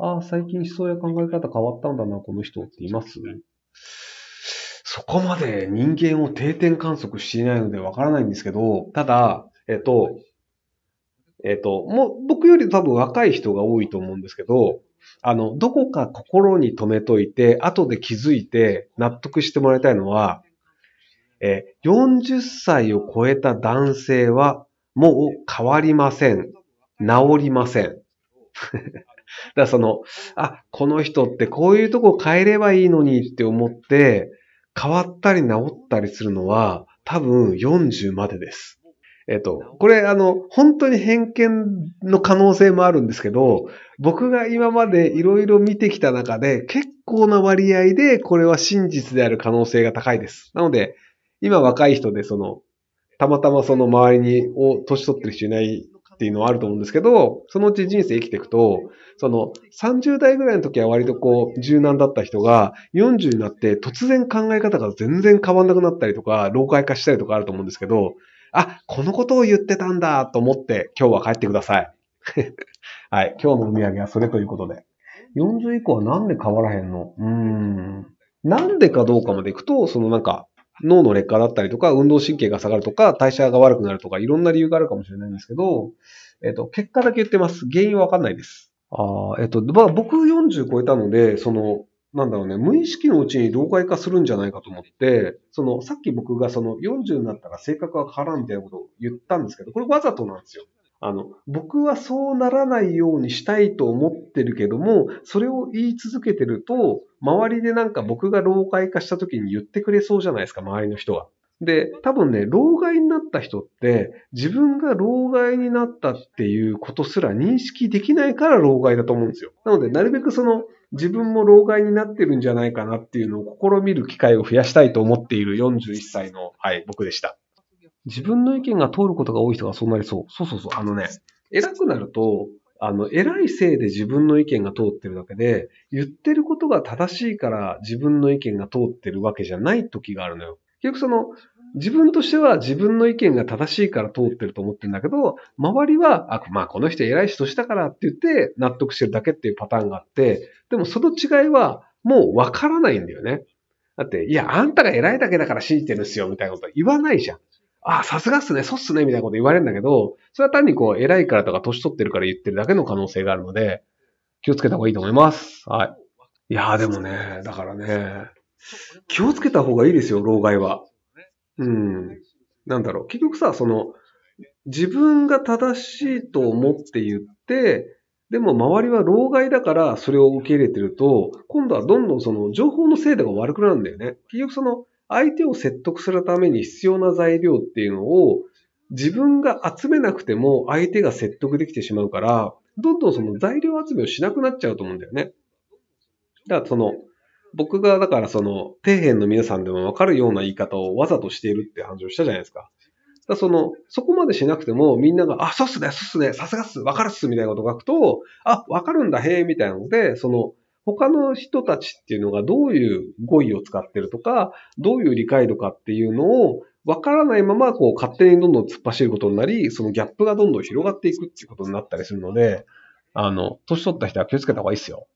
ああ、最近思想や考え方変わったんだな、この人っていますそこまで人間を定点観測していないのでわからないんですけど、ただ、えっと、えっと、もう僕より多分若い人が多いと思うんですけど、あの、どこか心に留めといて、後で気づいて納得してもらいたいのは、え40歳を超えた男性はもう変わりません。治りません。だその、あ、この人ってこういうとこ変えればいいのにって思って、変わったり治ったりするのは、多分40までです。えっと、これあの、本当に偏見の可能性もあるんですけど、僕が今までいろいろ見てきた中で、結構な割合でこれは真実である可能性が高いです。なので、今若い人でその、たまたまその周りに、を、年取ってる人いないっていうのはあると思うんですけど、そのうち人生生きていくと、その30代ぐらいの時は割とこう柔軟だった人が、40になって突然考え方が全然変わんなくなったりとか、老化化したりとかあると思うんですけど、あ、このことを言ってたんだと思って今日は帰ってください。はい。今日のお土産はそれということで。40以降はなんで変わらへんのうーん。なんでかどうかまでいくと、そのなんか、脳の劣化だったりとか、運動神経が下がるとか、代謝が悪くなるとか、いろんな理由があるかもしれないんですけど、えっ、と、結果だけ言ってます。原因はわかんないです。ああ、えっ、と、まあ、僕40超えたので、その、なんだろうね、無意識のうちに老害化するんじゃないかと思って、その、さっき僕がその40になったら性格は変わらんみたいなことを言ったんですけど、これわざとなんですよ。あの、僕はそうならないようにしたいと思ってるけども、それを言い続けてると、周りでなんか僕が老害化した時に言ってくれそうじゃないですか、周りの人は。で、多分ね、老害になった人って、自分が老害になったっていうことすら認識できないから老害だと思うんですよ。なので、なるべくその、自分も老害になってるんじゃないかなっていうのを試みる機会を増やしたいと思っている41歳の、はい、僕でした。自分の意見が通ることが多い人がそうなりそう。そうそうそう。あのね、偉くなると、あの、偉いせいで自分の意見が通ってるだけで、言ってることが正しいから自分の意見が通ってるわけじゃない時があるのよ。結局その、自分としては自分の意見が正しいから通ってると思ってるんだけど、周りは、あ、まあこの人偉い人したからって言って納得してるだけっていうパターンがあって、でもその違いはもうわからないんだよね。だって、いや、あんたが偉いだけだから信じてるんですよ、みたいなこと言わないじゃん。あ、さすがっすね、そうっすね、みたいなこと言われるんだけど、それは単にこう、偉いからとか、年取ってるから言ってるだけの可能性があるので、気をつけた方がいいと思います。はい。いやーでもね、だからね、気をつけた方がいいですよ、老害は。うん。なんだろう。結局さ、その、自分が正しいと思って言って、でも周りは老害だからそれを受け入れてると、今度はどんどんその情報の精度が悪くなるんだよね。結局その相手を説得するために必要な材料っていうのを自分が集めなくても相手が説得できてしまうから、どんどんその材料集めをしなくなっちゃうと思うんだよね。だからその、僕がだからその、底辺の皆さんでもわかるような言い方をわざとしているって話をしたじゃないですか。だその、そこまでしなくてもみんなが、あ、そうっすね、そうっすね、さすがっす、わかるっす、みたいなことを書くと、あ、わかるんだ、へえ、みたいなので、その、他の人たちっていうのがどういう語彙を使ってるとか、どういう理解度かっていうのを分からないまま、こう、勝手にどんどん突っ走ることになり、そのギャップがどんどん広がっていくっていうことになったりするので、あの、年取った人は気をつけた方がいいですよ。